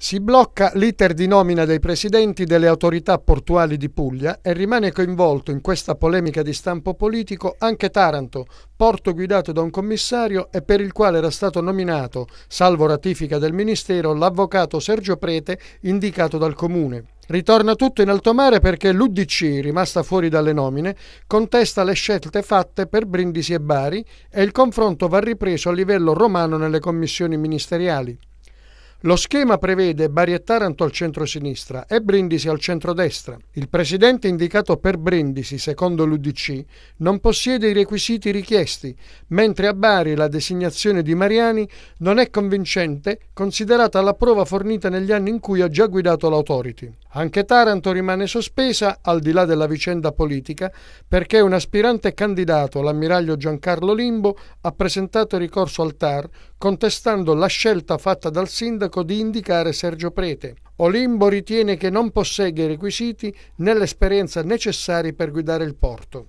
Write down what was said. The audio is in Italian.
Si blocca l'iter di nomina dei presidenti delle autorità portuali di Puglia e rimane coinvolto in questa polemica di stampo politico anche Taranto, porto guidato da un commissario e per il quale era stato nominato, salvo ratifica del Ministero, l'avvocato Sergio Prete indicato dal Comune. Ritorna tutto in alto mare perché l'UDC, rimasta fuori dalle nomine, contesta le scelte fatte per Brindisi e Bari e il confronto va ripreso a livello romano nelle commissioni ministeriali. Lo schema prevede Bari e Taranto al centro-sinistra e Brindisi al centro-destra. Il presidente indicato per Brindisi, secondo l'UDC, non possiede i requisiti richiesti, mentre a Bari la designazione di Mariani non è convincente considerata la prova fornita negli anni in cui ha già guidato l'autority. Anche Taranto rimane sospesa al di là della vicenda politica perché un aspirante candidato, l'ammiraglio Giancarlo Limbo, ha presentato ricorso al TAR contestando la scelta fatta dal sindaco di indicare Sergio Prete. Olimbo ritiene che non possegga i requisiti né l'esperienza necessari per guidare il porto.